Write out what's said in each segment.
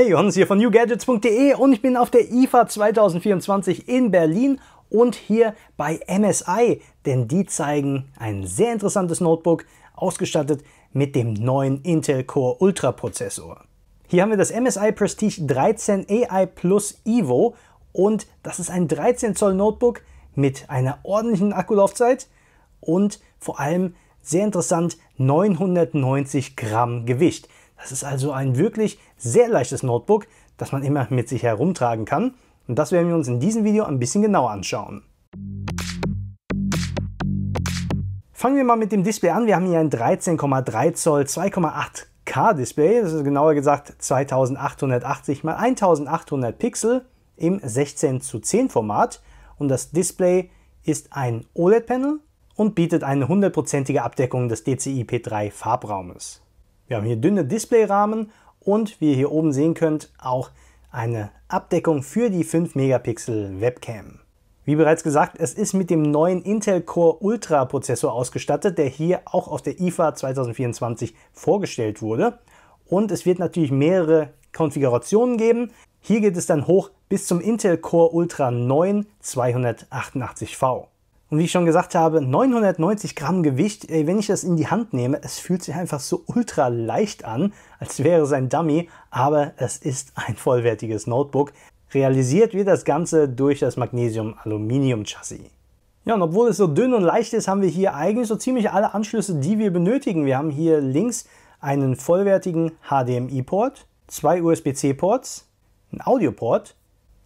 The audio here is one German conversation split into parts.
Hey, Johannes hier von newgadgets.de und ich bin auf der IFA 2024 in Berlin und hier bei MSI, denn die zeigen ein sehr interessantes Notebook, ausgestattet mit dem neuen Intel Core Ultra Prozessor. Hier haben wir das MSI Prestige 13 AI Plus Evo und das ist ein 13 Zoll Notebook mit einer ordentlichen Akkulaufzeit und vor allem sehr interessant 990 Gramm Gewicht. Das ist also ein wirklich sehr leichtes Notebook, das man immer mit sich herumtragen kann. Und das werden wir uns in diesem Video ein bisschen genauer anschauen. Fangen wir mal mit dem Display an. Wir haben hier ein 13,3 Zoll 2,8K Display. Das ist genauer gesagt 2880 x 1800 Pixel im 16 zu 10 Format. Und das Display ist ein OLED-Panel und bietet eine hundertprozentige Abdeckung des DCI-P3 Farbraumes. Wir haben hier dünne Displayrahmen und wie ihr hier oben sehen könnt, auch eine Abdeckung für die 5 Megapixel Webcam. Wie bereits gesagt, es ist mit dem neuen Intel Core Ultra Prozessor ausgestattet, der hier auch auf der IFA 2024 vorgestellt wurde. Und es wird natürlich mehrere Konfigurationen geben. Hier geht es dann hoch bis zum Intel Core Ultra 9 288V. Und wie ich schon gesagt habe, 990 Gramm Gewicht, ey, wenn ich das in die Hand nehme, es fühlt sich einfach so ultra leicht an, als wäre es ein Dummy, aber es ist ein vollwertiges Notebook. Realisiert wird das Ganze durch das Magnesium-Aluminium-Chassis. Ja, und obwohl es so dünn und leicht ist, haben wir hier eigentlich so ziemlich alle Anschlüsse, die wir benötigen. Wir haben hier links einen vollwertigen HDMI-Port, zwei USB-C-Ports, einen Audio-Port,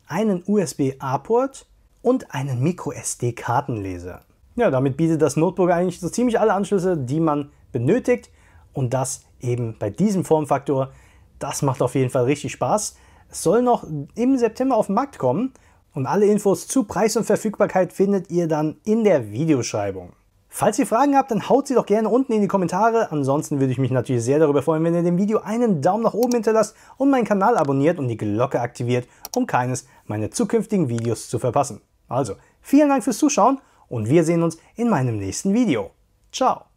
einen USB-A-Port, und einen MicroSD-Kartenleser. Ja, damit bietet das Notebook eigentlich so ziemlich alle Anschlüsse, die man benötigt und das eben bei diesem Formfaktor. Das macht auf jeden Fall richtig Spaß. Es soll noch im September auf den Markt kommen und alle Infos zu Preis und Verfügbarkeit findet ihr dann in der Videoschreibung. Falls ihr Fragen habt, dann haut sie doch gerne unten in die Kommentare. Ansonsten würde ich mich natürlich sehr darüber freuen, wenn ihr dem Video einen Daumen nach oben hinterlasst und meinen Kanal abonniert und die Glocke aktiviert, um keines meiner zukünftigen Videos zu verpassen. Also, vielen Dank fürs Zuschauen und wir sehen uns in meinem nächsten Video. Ciao!